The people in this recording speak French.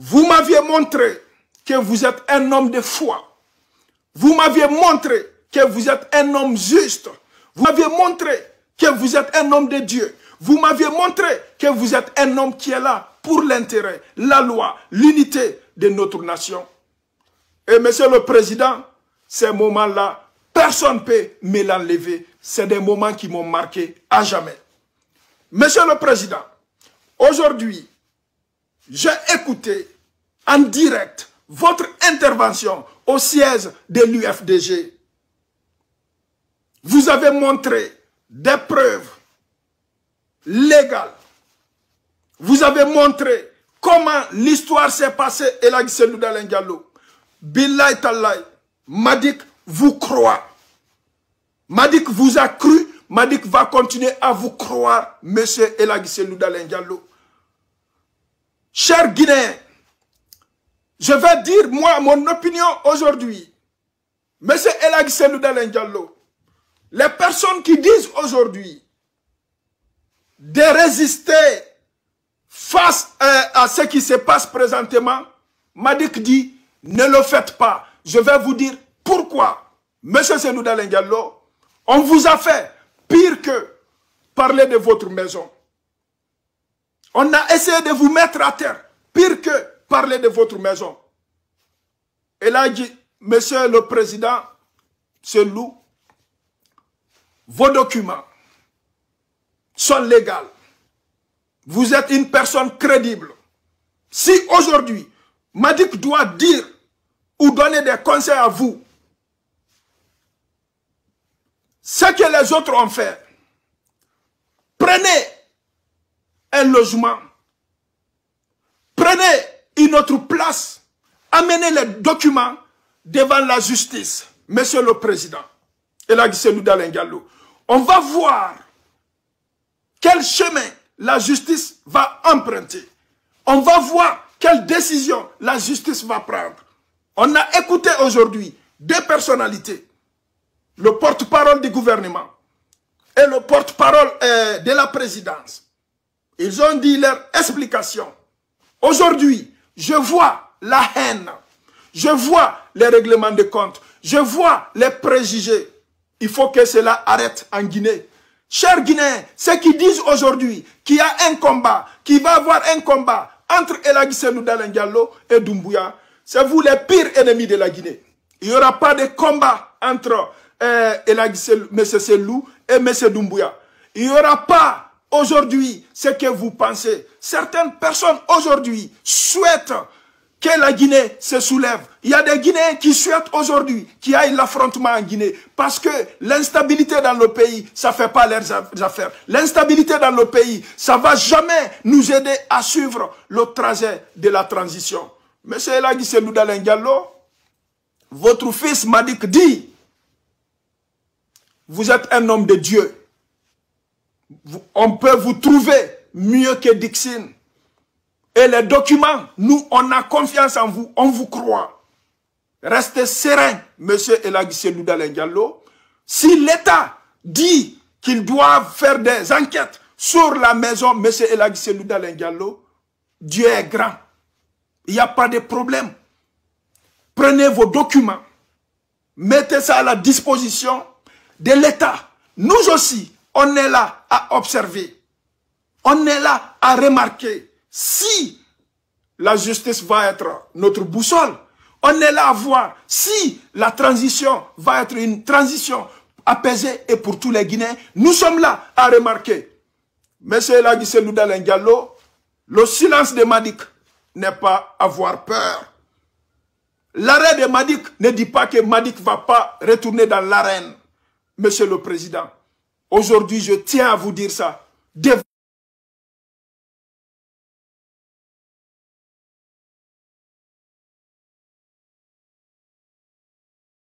Vous m'aviez montré que vous êtes un homme de foi. Vous m'aviez montré que vous êtes un homme juste. Vous m'aviez montré que vous êtes un homme de Dieu. Vous m'aviez montré que vous êtes un homme qui est là pour l'intérêt, la loi, l'unité de notre nation. Et monsieur le président, ces moments-là, personne ne peut me l'enlever. C'est des moments qui m'ont marqué à jamais. Monsieur le président, aujourd'hui, j'ai écouté en direct votre intervention au siège de l'UFDG. Vous avez montré des preuves légales. Vous avez montré comment l'histoire s'est passée, Elagiseloudal Seloudalen Diallo. Billahi Talay, Madik vous croit. Madik vous a cru, Madik va continuer à vous croire, monsieur Elagiseloudal Seloudalen Cher Guinéens, je vais dire, moi, mon opinion aujourd'hui. Monsieur Elag Seloudalen Diallo, les personnes qui disent aujourd'hui de résister face euh, à, ce qui se passe présentement, Madik dit, ne le faites pas. Je vais vous dire pourquoi. Monsieur Seloudalen Diallo, on vous a fait pire que parler de votre maison. On a essayé de vous mettre à terre. Pire que parler de votre maison. Et là, il dit, monsieur le président, c'est loup, vos documents sont légaux. Vous êtes une personne crédible. Si aujourd'hui, Madik doit dire ou donner des conseils à vous, ce que les autres ont fait, prenez logement. Prenez une autre place. Amenez les documents devant la justice. Monsieur le Président, et là, on va voir quel chemin la justice va emprunter. On va voir quelle décision la justice va prendre. On a écouté aujourd'hui deux personnalités, le porte-parole du gouvernement et le porte-parole euh, de la présidence. Ils ont dit leur explication. Aujourd'hui, je vois la haine. Je vois les règlements de compte. Je vois les préjugés. Il faut que cela arrête en Guinée. Chers Guinéens, ceux qui disent aujourd'hui qu'il y a un combat, qu'il va y avoir un combat entre Elagiselou Dalengallo et Doumbouya, c'est vous les pires ennemis de la Guinée. Il n'y aura pas de combat entre euh, M. Selou et M. Doumbouya. Il n'y aura pas Aujourd'hui, ce que vous pensez, certaines personnes aujourd'hui souhaitent que la Guinée se soulève. Il y a des Guinéens qui souhaitent aujourd'hui qu'il y ait l'affrontement en Guinée parce que l'instabilité dans le pays, ça ne fait pas leurs affaires. L'instabilité dans le pays, ça ne va jamais nous aider à suivre le trajet de la transition. Monsieur Elagi Seloudalen Diallo, votre fils Madik dit, vous êtes un homme de Dieu on peut vous trouver mieux que Dixine. Et les documents, nous, on a confiance en vous, on vous croit. Restez serein, M. Elagissé Diallo. Si l'État dit qu'il doit faire des enquêtes sur la maison, M. Elagissé Diallo, Dieu est grand. Il n'y a pas de problème. Prenez vos documents, mettez ça à la disposition de l'État. Nous aussi, on est là à observer. On est là à remarquer si la justice va être notre boussole. On est là à voir si la transition va être une transition apaisée et pour tous les Guinéens. Nous sommes là à remarquer. Monsieur Elagi Seloudalen le silence de Madik n'est pas avoir peur. L'arrêt de Madik ne dit pas que Madik ne va pas retourner dans l'arène, monsieur le président. Aujourd'hui, je tiens à vous dire ça.